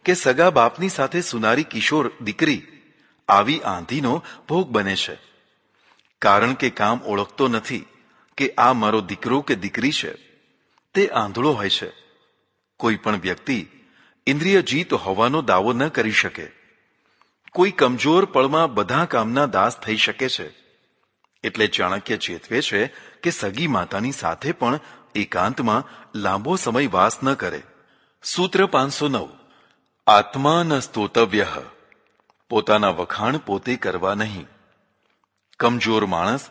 કે સગા બાપની સાથે સુનારી કિશોર દીકરી આવી આંધીનો ભોગ બને છે કારણ કે કામ ઓળખતો નથી કે આ મારો દીકરો કે દીકરી છે તે આંધળો હોય છે કોઈ પણ વ્યક્તિ ઇન્દ્રિય જીત હોવાનો દાવો ન કરી શકે કોઈ કમજોર પળમાં બધા કામના દાસ થઈ શકે છે એટલે ચાણક્ય ચેતવે છે કે સગી માતાની સાથે પણ એકાંતમાં લાંબો સમય વાસ ન કરે સૂત્ર પાંચસો નવ આત્માન સ્તોતવ્ય પોતાના વખાણ પોતે કરવા નહીં કમજોર માણસ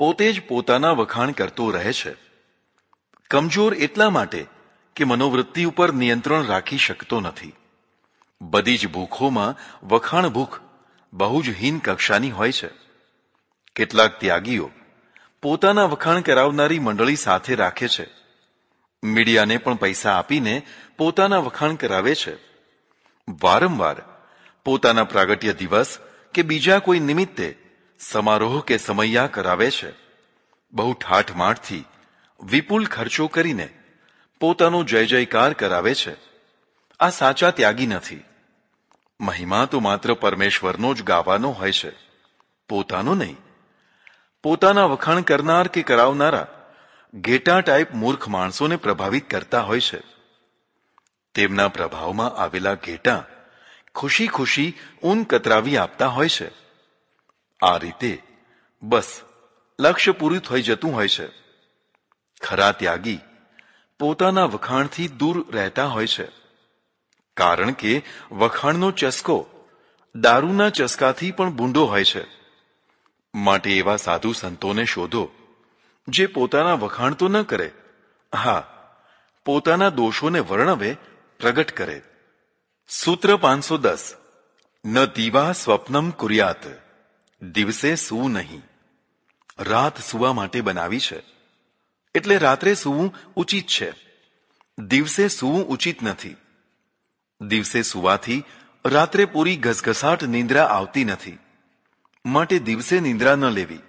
પોતે જ પોતાના વખાણ કરતો રહે છે કમજોર એટલા માટે કે મનોવૃત્તિ ઉપર નિયંત્રણ રાખી શકતો નથી બધી જ ભૂખોમાં વખાણ ભૂખ બહુ જ હીન કક્ષાની હોય છે કેટલાક ત્યાગીઓ પોતાના વખાણ કરાવનારી મંડળી સાથે રાખે છે મીડિયાને પણ પૈસા આપીને પોતાના વખાણ કરાવે છે વારંવાર પોતાના પ્રાગટ્ય દિવસ કે બીજા કોઈ નિમિત્તે સમારોહ કે સમૈયા કરાવે છે બહુ ઠાઠમાઠથી વિપુલ ખર્ચો કરીને પોતાનો જય જયકાર કરાવે છે આ સાચા ત્યાગી નથી મહિમા તો માત્ર પરમેશ્વરનો જ ગાવાનો હોય છે પોતાનો નહીં પોતાના વખાણ કરનાર કે કરાવનારા ઘેટા ટાઈપ મૂર્ખ માણસોને પ્રભાવિત કરતા હોય છે તેમના પ્રભાવમાં આવેલા ઘેટા ખુશી ખુશી ઊન કતરાવી આપતા હોય છે આ રીતે બસ લક્ષ્ય પૂરું થઈ જતું હોય છે ખરા ત્યાગી પોતાના વખાણથી દૂર રહેતા હોય છે કારણ કે વખાણનો ચસ્કો દારૂના ચસ્કાથી પણ ભૂંડો હોય છે માટે એવા સાધુ સંતોને શોધો જે પોતાના વખાણ તો ન કરે હા પોતાના દોષોને વર્ણવે પ્રગટ કરે સૂત્ર પાંચસો દસ ન દીવા સ્વપ્નમ કુર્યાત દિવસે સૂવું નહીં રાત સૂવા માટે બનાવી છે એટલે રાત્રે સૂવું ઉચિત છે દિવસે સૂવું ઉચિત નથી દિવસે સૂવાથી રાત્રે પૂરી ઘસઘસાટ નિંદ્રા આવતી નથી માટે દિવસે નિંદ્રા ન લેવી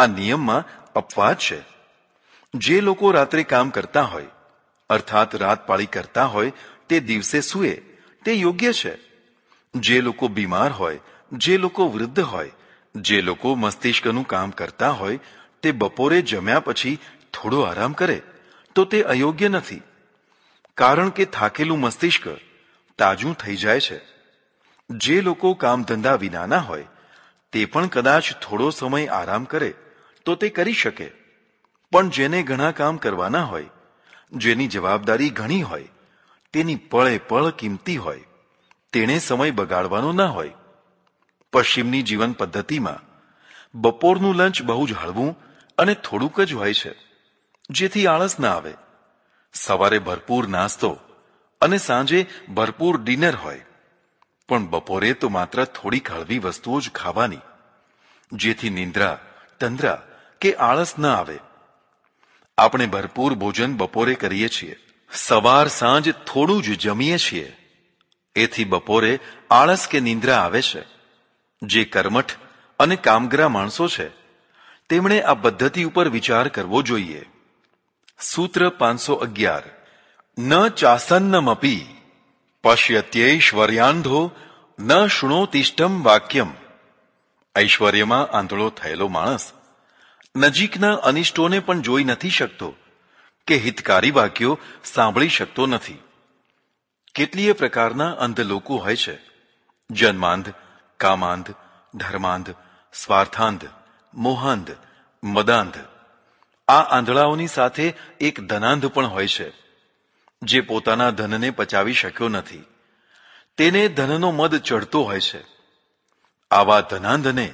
આ નિયમમાં અપવાદ છે જે લોકો રાત્રે કામ કરતા હોય અર્થાત રાત પાળી કરતા હોય તે દિવસે સૂએ તે યોગ્ય છે જે લોકો બીમાર હોય જે લોકો વૃદ્ધ હોય જે લોકો મસ્તિષ્કનું કામ કરતા હોય તે બપોરે જમ્યા પછી થોડો આરામ કરે તો તે અયોગ્ય નથી કારણ કે થાકેલું મસ્તિષ્ક તાજું થઈ જાય છે જે લોકો કામ ધંધા વિનાના હોય તે પણ કદાચ થોડો સમય આરામ કરે તો તે કરી શકે પણ જેને ઘણા કામ કરવાના હોય જેની જવાબદારી ઘણી હોય તેની પળે પળ કિંમતી હોય તેણે સમય બગાડવાનો ના હોય પશ્ચિમની જીવન પદ્ધતિમાં બપોરનું લંચ બહુ જ હળવું અને થોડુંક જ હોય છે જેથી આળસ ના આવે સવારે ભરપૂર નાસ્તો અને સાંજે ભરપૂર ડિનર હોય પણ બપોરે તો માત્ર થોડીક હળવી વસ્તુઓ જ ખાવાની જેથી નિંદ્રા તંદ્રા કે આળસ ન આવે આપણે ભરપૂર ભોજન બપોરે કરીએ છીએ સવાર સાંજ થોડું જ જમીએ છીએ એથી બપોરે આળસ કે નિંદ્રા આવે છે જે કર્મઠ અને કામગરા માણસો છે તેમણે આ પદ્ધતિ ઉપર વિચાર કરવો જોઈએ સૂત્ર પાંચસો અગિયાર ન ચાસન્નમપી પશ્યત્યૈશ્વર્યાંધો ન શૃણોતિષ્ટમ વાક્યમ ઐશ્વર્યમાં આંધળો થયેલો માણસ નજીકના અનિષ્ટોને પણ જોઈ નથી શકતો કે હિતકારી વાક્યો સાંભળી શકતો નથી કેટલીય પ્રકારના અંધ લોકો હોય છે જન્માંધ કામાંધ ધર્માંધ સ્વાર્થાંધ મોહાંધ મદાંધ આ આંધળાઓની સાથે એક ધનાંધ પણ હોય છે જે પોતાના ધનને પચાવી શક્યો નથી તેને ધનનો મદ ચડતો હોય છે આવા ધનાંધને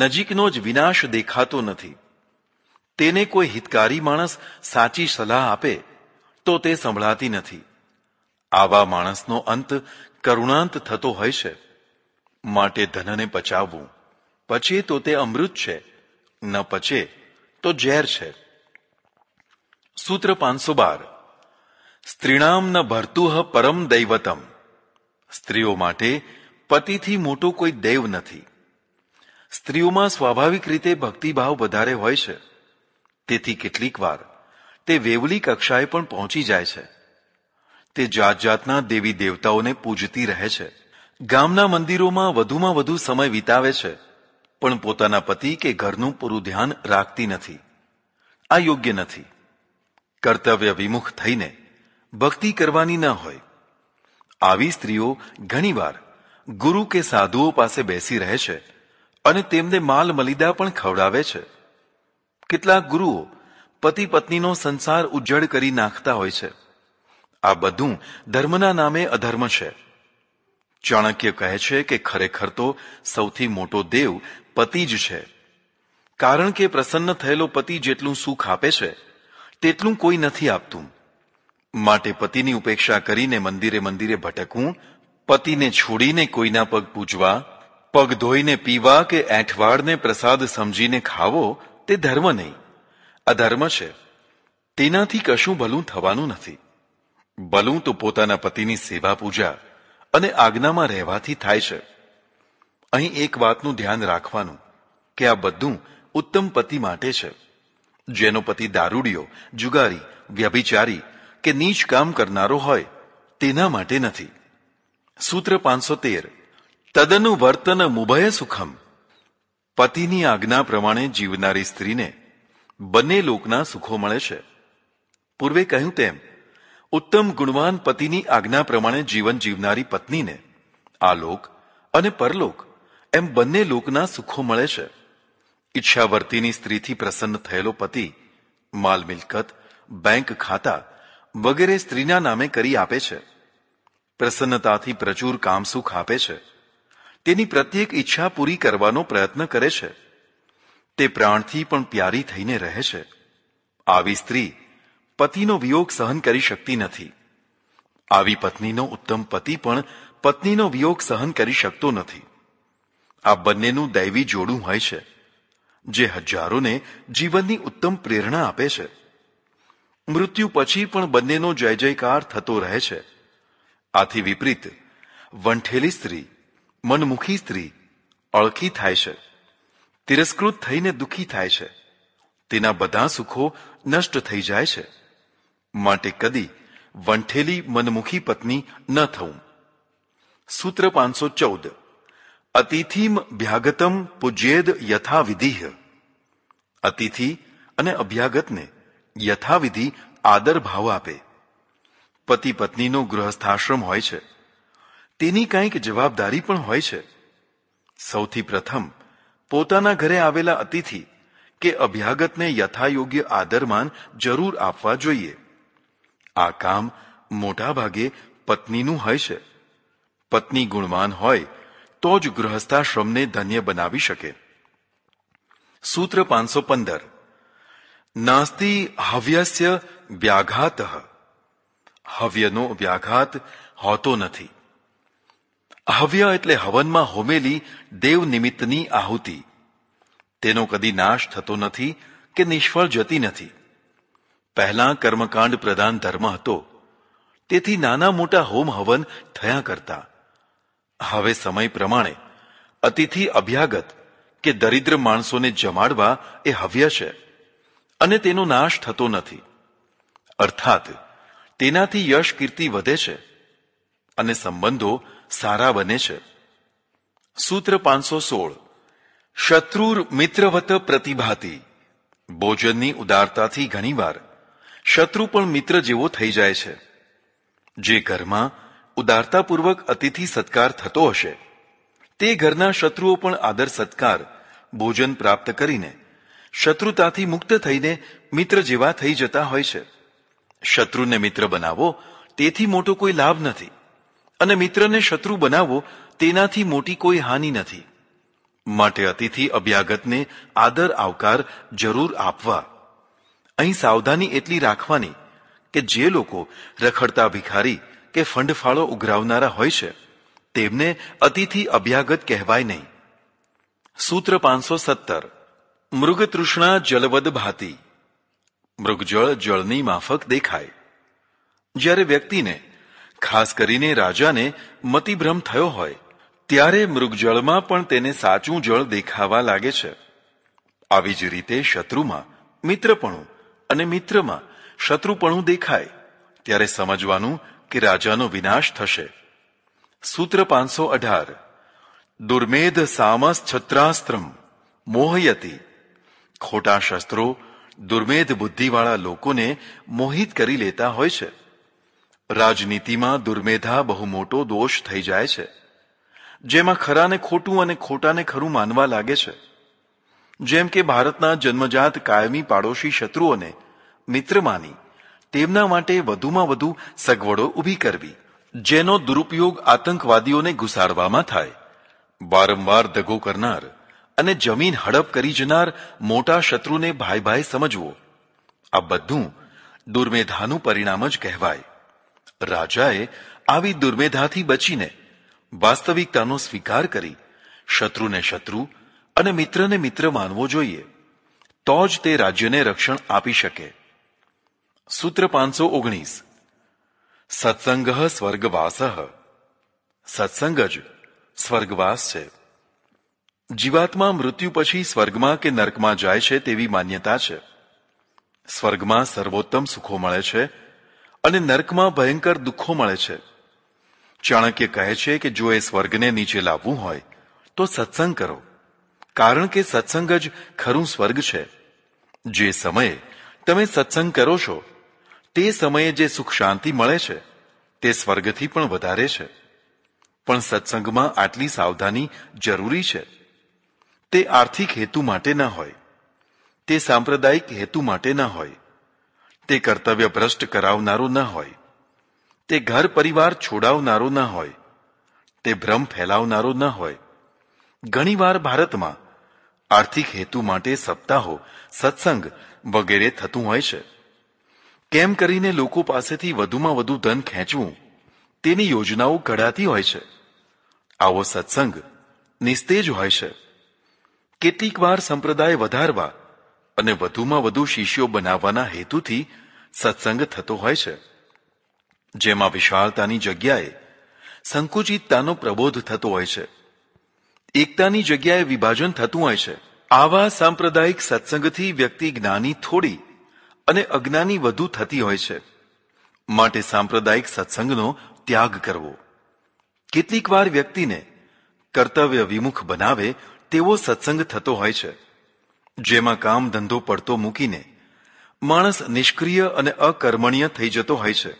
નજીકનો જ વિનાશ દેખાતો નથી તેને કોઈ હિતકારી માણસ સાચી સલાહ આપે તો તે સંભળાતી નથી આવા માણસનો અંત કરુણાંત થતો હોય છે માટે ધનને પચાવવું પચે તો તે અમૃત છે ન પચે તો ઝેર છે સૂત્ર પાંચસો બાર સ્ત્રીણામ ન ભરતુહ પરમ દૈવતમ સ્ત્રીઓ માટે પતિથી મોટો કોઈ દૈવ નથી સ્ત્રીઓમાં સ્વાભાવિક રીતે ભક્તિભાવ વધારે હોય છે તેથી કેટલીક વાર તે વેવલી કક્ષાએ પણ પહોંચી જાય છે તે જાત જાતના દેવી દેવતાઓને પૂજતી રહે છે ગામના મંદિરોમાં વધુમાં વધુ સમય વિતાવે છે પણ પોતાના પતિ કે ઘરનું પૂરું ધ્યાન રાખતી નથી આ યોગ્ય નથી કર્તવ્ય વિમુખ થઈને ભક્તિ કરવાની ન હોય આવી સ્ત્રીઓ ઘણીવાર ગુરુ કે સાધુઓ પાસે બેસી રહે છે અને તેમને માલ મલિદા પણ ખવડાવે છે કેટલાક ગુરુઓ પતિ પત્નીનો સંસાર ઉજ્જડ કરી નાખતા હોય છે આ બધું ધર્મના નામે અધર્મ છે ચાણક્ય કહે છે કે ખરેખર તો સૌથી મોટો દેવ પતિ જ છે કારણ કે પ્રસન્ન થયેલો પતિ જેટલું સુખ આપે છે તેટલું કોઈ નથી આપતું માટે પતિની ઉપેક્ષા કરીને મંદિરે મંદિરે ભટકવું પતિને છોડીને કોઈના પગ પૂજવા પગ ધોઈને પીવા કે એઠવાડને પ્રસાદ સમજીને ખાવો તે ધર્મ નહીં અધર્મ છે તેનાથી કશું ભલું થવાનું નથી ભલું તો પોતાના પતિની સેવા પૂજા અને આજ્ઞામાં રહેવાથી થાય છે અહીં એક વાતનું ધ્યાન રાખવાનું કે આ બધું ઉત્તમ પતિ માટે છે જેનો પતિ દારૂડિયો જુગારી વ્યભિચારી કે નીચ કામ કરનારો હોય તેના માટે નથી સૂત્ર પાંચસો તેર તદનુ વર્તન મુભય સુખમ પતિની આજ્ઞા પ્રમાણે જીવનારી સ્ત્રીને બંને લોકના સુખો મળે છે પૂર્વે કહ્યું તેમ ઉત્તમ ગુણવાન પતિની આજ્ઞા પ્રમાણે જીવન જીવનારી પત્નીને આ લોક અને પરલોક એમ બંને લોકના સુખો મળે છે ઈચ્છાવર્તીની સ્ત્રીથી પ્રસન્ન થયેલો પતિ માલ મિલકત બેંક ખાતા વગેરે સ્ત્રીના નામે કરી આપે છે પ્રસન્નતાથી પ્રચુર કામ સુખ આપે છે તેની પ્રત્યેક ઈચ્છા પૂરી કરવાનો પ્રયત્ન કરે છે તે પ્રાણથી પણ પ્યારી થઈને રહે છે આવી સ્ત્રી પતિનો વિયોગ સહન કરી શકતી નથી આવી પત્નીનો ઉત્તમ પતિ પણ પત્નીનો વિયોગ સહન કરી શકતો નથી આ બંનેનું દૈવી જોડું હોય છે જે હજારોને જીવનની ઉત્તમ પ્રેરણા આપે છે મૃત્યુ પછી પણ બંનેનો જય જયકાર થતો રહે છે આથી વિપરીત વંઠેલી સ્ત્રી મનમુખી સ્ત્રી અળખી થાય છે તિરસ્કૃત થઈને દુઃખી થાય છે તેના બધા સુખો નષ્ટ થઈ જાય છે માટે કદી વંઠેલી મનમુખી પત્ની ન થવું સૂત્ર પાંચસો ચૌદ અતિથિમ ભ્યાગતમ પૂજ્યેદ યથાવિધિહ અતિથિ અને અભ્યાગતને યથાવિધિ આદરભાવ આપે પતિ પત્નીનો ગૃહસ્થાશ્રમ હોય છે તેની કંઈક જવાબદારી પણ હોય છે સૌથી પ્રથમ પોતાના ઘરે આવેલા અતિથિ કે અભ્યાગતને યથાયોગ્ય આદરમાન જરૂર આપવા જોઈએ આ કામ મોટાભાગે પત્નીનું હોય છે પત્ની ગુણવાન હોય તો જ ગૃહસ્થાશ્રમને ધન્ય બનાવી શકે સૂત્ર પાંચસો પંદર નાસ્તિ હવ્યસ્ય વ્યાઘાત હવ્યનો વ્યાઘાત હોતો નથી હવ્ય એટલે હવનમાં હોમેલી દેવ નિમિત્તની આહુતિ તેનો કદી નાશ થતો નથી કે નિષ્ફળ જતી નથી પહેલા કર્મકાંડ પ્રધાન ધર્મ હતો તેથી નાના મોટા હોમ હવન થયા કરતા હવે સમય પ્રમાણે અતિથિ અભ્યાગત કે દરિદ્ર માણસોને જમાડવા એ હવ્ય છે અને તેનો નાશ થતો નથી અર્થાત તેનાથી યશ કીર્તિ વધે છે અને સંબંધો સારા બને છે સૂત્ર પાંચસો સોળ શત્રુર મિત્રવત પ્રતિભાતી ભોજનની ઉદારતાથી ઘણીવાર શત્રુ પણ મિત્ર જેવો થઈ જાય છે જે ઘરમાં ઉદારતાપૂર્વક અતિથિ સત્કાર થતો હશે તે ઘરના શત્રુઓ પણ આદર સત્કાર ભોજન પ્રાપ્ત કરીને શત્રુતાથી મુક્ત થઈને મિત્ર જેવા થઈ જતા હોય છે શત્રુને મિત્ર બનાવો તેથી મોટો કોઈ લાભ નથી અને મિત્રને શત્રુ બનાવો તેનાથી મોટી કોઈ હાનિ નથી માટે અતિથિ અભ્યાગતને આદર આવકાર જરૂર આપવા અહીં સાવધાની એટલી રાખવાની કે જે લોકો રખડતા ભિખારી કે ફંડફાળો ઉઘરાવનારા હોય છે તેમને અતિથિ અભ્યાગત કહેવાય નહીં સૂત્ર પાંચસો સત્તર મૃગતૃષ્ણા જલવદ ભાતી મૃગજળ જળની માફક દેખાય જ્યારે વ્યક્તિને ખાસ કરીને રાજાને મતિભ્રમ થયો હોય ત્યારે મૃગજળમાં પણ તેને સાચું જળ દેખાવા લાગે છે આવી જ રીતે શત્રુમાં મિત્રપણું અને મિત્રમાં શત્રુપણું દેખાય ત્યારે સમજવાનું કે રાજાનો વિનાશ થશે સૂત્ર પાંચસો અઢાર દુર્મેધ સામસ છત્રાસ્ત્રમ મોહયતી ખોટા શસ્ત્રો દુર્મેદ બુદ્ધિવાળા લોકોને મોહિત કરી લેતા હોય છે રાજનીતિમાં દુર્મેધા બહુ મોટો દોષ થઈ જાય છે જેમાં ખરાને ખોટું અને ખોટાને ખરું માનવા લાગે છે જેમ કે ભારતના જન્મજાત કાયમી પાડોશી શત્રુઓને મિત્ર માની તેમના માટે વધુમાં વધુ સગવડો ઊભી કરવી જેનો દુરુપયોગ આતંકવાદીઓને ઘુસાડવામાં થાય વારંવાર દગો કરનાર અને જમીન હડપ કરી જનાર મોટા શત્રુને ભાઈ ભાઈ સમજવો આ બધું દુર્મેધાનું પરિણામ જ કહેવાય રાજાએ આવી દુર્મેધાથી બચીને વાસ્તવિકતાનો સ્વીકાર કરી શત્રુને શત્રુ અને મિત્રને મિત્ર માનવો જોઈએ તો જ તે રાજ્યને રક્ષણ આપી શકે સૂત્ર પાંચસો ઓગણીસ સત્સંગ સ્વર્ગવાસ સત્સંગ જ સ્વર્ગવાસ છે જીવાત્મા મૃત્યુ પછી સ્વર્ગમાં કે નર્કમાં જાય છે તેવી માન્યતા છે સ્વર્ગમાં સર્વોત્તમ સુખો મળે છે અને નર્કમાં ભયંકર દુઃખો મળે છે ચાણક્ય કહે છે કે જો એ સ્વર્ગને નીચે લાવવું હોય તો સત્સંગ કરો કારણ કે સત્સંગ જ ખરું સ્વર્ગ છે જે સમયે તમે સત્સંગ કરો છો તે સમયે જે સુખ શાંતિ મળે છે તે સ્વર્ગથી પણ વધારે છે પણ સત્સંગમાં આટલી સાવધાની જરૂરી છે તે આર્થિક હેતુ માટે ન હોય તે સાંપ્રદાયિક હેતુ માટે ન હોય તે કર્તવ્ય ભ્રષ્ટ કરાવનારો ન હોય તે ઘર પરિવાર છોડાવનારો ન હોય તે ભ્રમ ફેલાવનારો ન હોય ઘણીવાર ભારતમાં આર્થિક હેતુ માટે સપ્તાહો સત્સંગ વગેરે થતું હોય છે કેમ કરીને લોકો પાસેથી વધુમાં વધુ ધન ખેંચવું તેની યોજનાઓ ઘડાતી હોય છે આવો સત્સંગ નિસ્તેજ હોય છે કેટલીક વાર સંપ્રદાય વધારવા અને વધુમાં વધુ શિષ્યો બનાવવાના હેતુથી સત્સંગ થતો હોય છે જેમાં વિશાળતાની જગ્યાએ સંકુચિતતાનો પ્રબોધ થતો હોય છે એકતાની જગ્યાએ વિભાજન થતું હોય છે આવા સાંપ્રદાયિક સત્સંગથી વ્યક્તિ જ્ઞાની થોડી અને અજ્ઞાની વધુ થતી હોય છે માટે સાંપ્રદાયિક સત્સંગનો ત્યાગ કરવો કેટલીક વાર વ્યક્તિને કર્તવ્ય વિમુખ બનાવે તેવો સત્સંગ થતો હોય છે જેમાં કામ ધંધો પડતો મૂકીને માણસ નિષ્ક્રિય અને અકર્મણીય થઈ જતો હોય છે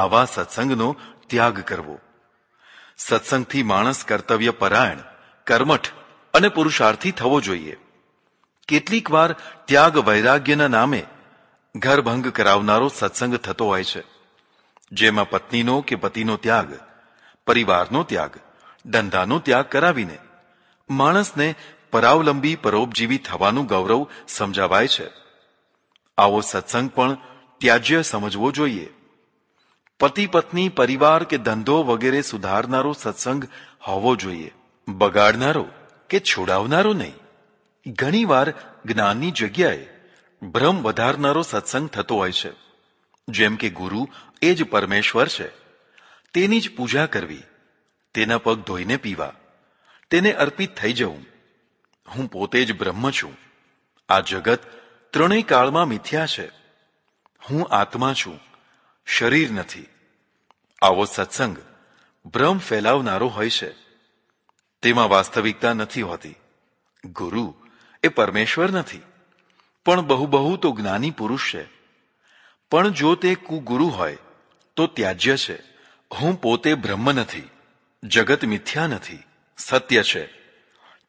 આવા સત્સંગનો ત્યાગ કરવો સત્સંગથી માણસ કર્તવ્ય પરાયણ કર્મઠ અને પુરુષાર્થી થવો જોઈએ કેટલીક વાર ત્યાગ વૈરાગ્યના નામે ઘરભંગ કરાવનારો સત્સંગ થતો હોય છે જેમાં પત્નીનો કે પતિનો ત્યાગ પરિવારનો ત્યાગ ધંધાનો ત્યાગ કરાવીને માણસને પરાવલંબી પરોપજીવી થવાનું ગૌરવ સમજાવાય છે આવો સત્સંગ પણ ત્યાજ્ય સમજવો જોઈએ પતિ પત્ની પરિવાર કે ધંધો વગેરે સુધારનારો સત્સંગ હોવો જોઈએ બગાડનારો કે છોડાવનારો નહીં ઘણીવાર જ્ઞાનની જગ્યાએ ભ્રમ વધારનારો સત્સંગ થતો હોય છે જેમ કે ગુરુ એ જ પરમેશ્વર છે તેની જ પૂજા કરવી તેના પગ ધોઈને પીવા તેને અર્પિત થઈ જવું હું પોતે જ બ્રહ્મ છું આ જગત ત્રણેય કાળમાં મિથ્યા છે હું આત્મા છું શરીર નથી આવો સત્સંગ ભ્રમ ફેલાવનારો હોય છે તેમાં વાસ્તવિકતા નથી હોતી ગુરુ એ પરમેશ્વર નથી પણ બહુ બહુ તો જ્ઞાની પુરુષ છે પણ જો તે કુગુરુ હોય તો ત્યાજ્ય છે હું પોતે બ્રહ્મ નથી જગત મિથ્યા નથી સત્ય છે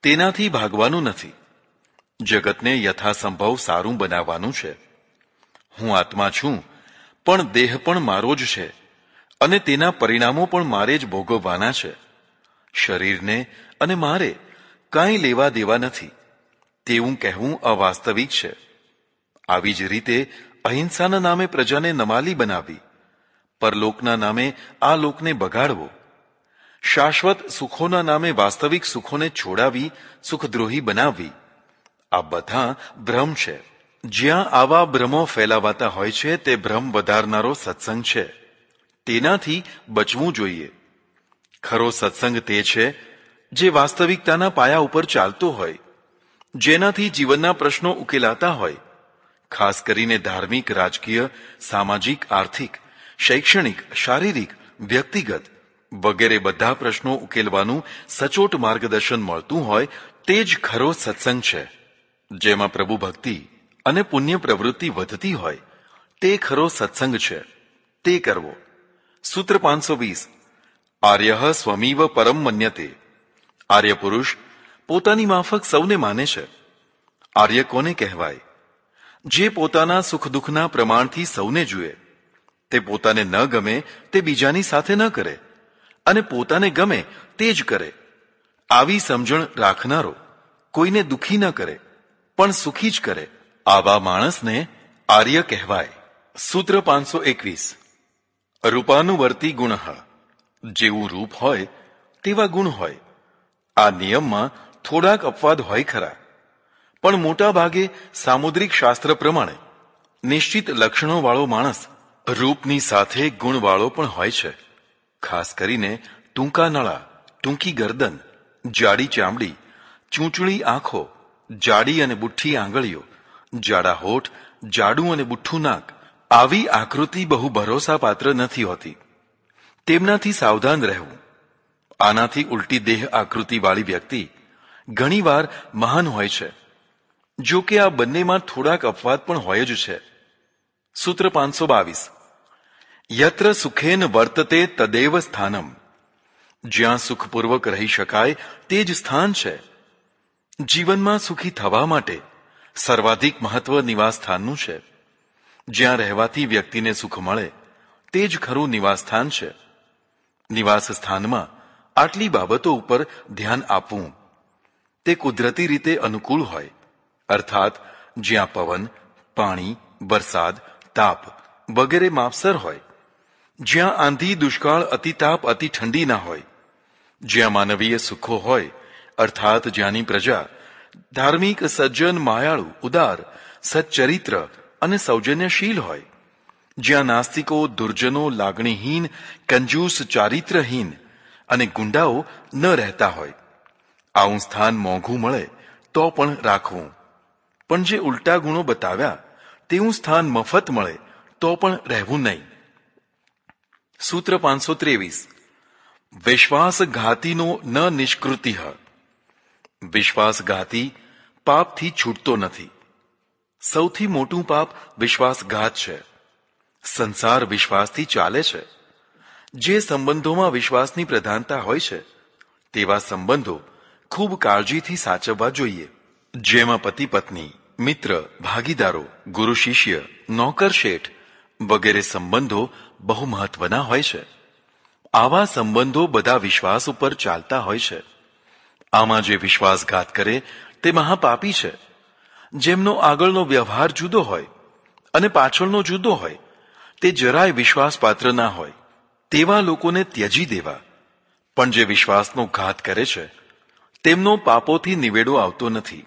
તેનાથી ભાગવાનું નથી જગતને યથાસંભવ સારું બનાવવાનું છે હું આત્મા છું પણ દેહ પણ મારો જ છે અને તેના પરિણામો પણ મારે જ ભોગવવાના છે શરીરને અને મારે કાંઈ લેવા દેવા નથી તેવું કહેવું અવાસ્તવિક છે આવી જ રીતે અહિંસાના નામે પ્રજાને નમાલી બનાવી પરલોકના નામે આ લોકને બગાડવો શાશ્વત સુખોના નામે વાસ્તવિક સુખોને છોડાવી સુખદ્રોહી બનાવવી આ બધા ભ્રમ છે જ્યાં આવા ભ્રમો ફેલાવાતા હોય છે તે ભ્રમ વધારનારો સત્સંગ છે તેનાથી બચવું જોઈએ ખરો સત્સંગ તે છે જે વાસ્તવિકતાના પાયા ઉપર ચાલતો હોય જેનાથી જીવનના પ્રશ્નો ઉકેલાતા હોય ખાસ કરીને ધાર્મિક રાજકીય સામાજિક આર્થિક શૈક્ષણિક શારીરિક વ્યક્તિગત વગેરે બધા પ્રશ્નો ઉકેલવાનું સચોટ માર્ગદર્શન મળતું હોય તે જ ખરો સત્સંગ છે જેમાં પ્રભુ ભક્તિ અને પુણ્ય પ્રવૃત્તિ વધતી હોય તે ખરો સત્સંગ છે તે કરવો સૂત્ર પાંચસો વીસ આર્ય સ્વમીવ પરમ મન્યતે આર્ય પુરુષ પોતાની માફક સૌને માને છે આર્ય કોને કહેવાય જે પોતાના સુખ દુઃખના પ્રમાણથી સૌને જુએ તે પોતાને ન ગમે તે બીજાની સાથે ન કરે અને પોતાને ગમે તે જ કરે આવી સમજણ રાખનારો કોઈને દુખી ન કરે પણ સુખી જ કરે આવા માણસને આર્ય કહેવાય સૂત્ર પાંચસો એકવીસ રૂપાનુવર્તી ગુણ જેવું રૂપ હોય તેવા ગુણ હોય આ નિયમમાં થોડાક અપવાદ હોય ખરા પણ મોટા ભાગે સામુદ્રિક શાસ્ત્ર પ્રમાણે નિશ્ચિત લક્ષણોવાળો માણસ રૂપની સાથે ગુણવાળો પણ હોય છે ખાસ કરીને ટૂંકા નળા ટૂંકી ગરદન જાડી ચામડી ચૂંચણી આંખો જાડી અને બુઠ્ઠી આંગળીઓ જાડા હોઠ જાડું અને બુઠ્ઠું નાક આવી આકૃતિ બહુ ભરોસાપાત્ર નથી હોતી તેમનાથી સાવધાન રહેવું આનાથી ઉલટી દેહ આકૃતિવાળી વ્યક્તિ ઘણીવાર મહાન હોય છે જો કે આ બંનેમાં થોડાક અપવાદ પણ હોય જ છે સૂત્ર પાંચસો બાવીસ યત્ર સુખેન વર્તતે તદેવ સ્થાનમ જ્યાં સુખપૂર્વક રહી શકાય તે જ સ્થાન છે જીવનમાં સુખી થવા માટે સર્વાધિક મહત્વ સ્થાનનું છે જ્યાં રહેવાથી વ્યક્તિને સુખ મળે તે જ ખરું નિવાસસ્થાન છે નિવાસ સ્થાનમાં આટલી બાબતો ઉપર ધ્યાન આપવું તે કુદરતી રીતે અનુકૂળ હોય અર્થાત જ્યાં પવન પાણી વરસાદ તાપ વગેરે માપસર હોય જ્યાં આંધી દુષ્કાળ અતિતાપ અતિ ઠંડી ના હોય જ્યાં માનવીય સુખો હોય અર્થાત જ્યાંની પ્રજા ધાર્મિક સજ્જન માયાળુ ઉદાર સચ્ચરિત્ર અને સૌજન્યશીલ હોય જ્યાં નાસ્તિકો દુર્જનો લાગણીહીન કંજૂસ ચારિત્રહીન અને ગુંડાઓ ન રહેતા હોય આવું સ્થાન મોંઘું મળે તો પણ રાખવું પણ જે ઉલટા ગુણો બતાવ્યા તેવું સ્થાન મફત મળે તો પણ રહેવું નહીં સૂત્ર પાંચસો ત્રેવીસ વિશ્વાસઘાતીનો ન નિષ્કૃતિ વિશ્વાસઘાતી પાપથી છૂટતો નથી સૌથી મોટું પાપ વિશ્વાસઘાત છે સંસાર વિશ્વાસથી ચાલે છે જે સંબંધોમાં વિશ્વાસની પ્રધાનતા હોય છે તેવા સંબંધો ખૂબ કાળજીથી સાચવવા જોઈએ જેમાં પતિ પત્ની મિત્ર ભાગીદારો ગુરુ શિષ્ય નોકર શેઠ વગેરે સંબંધો બહુ મહત્વના હોય છે આવા સંબંધો બધા વિશ્વાસ ઉપર ચાલતા હોય છે આમાં જે વિશ્વાસઘાત કરે તે મહાપાપી છે જેમનો આગળનો વ્યવહાર જુદો હોય અને પાછળનો જુદો હોય તે જરાય વિશ્વાસપાત્ર ના હોય તેવા લોકોને ત્યજી દેવા પણ જે વિશ્વાસનો ઘાત કરે છે તેમનો પાપોથી નિવેડો આવતો નથી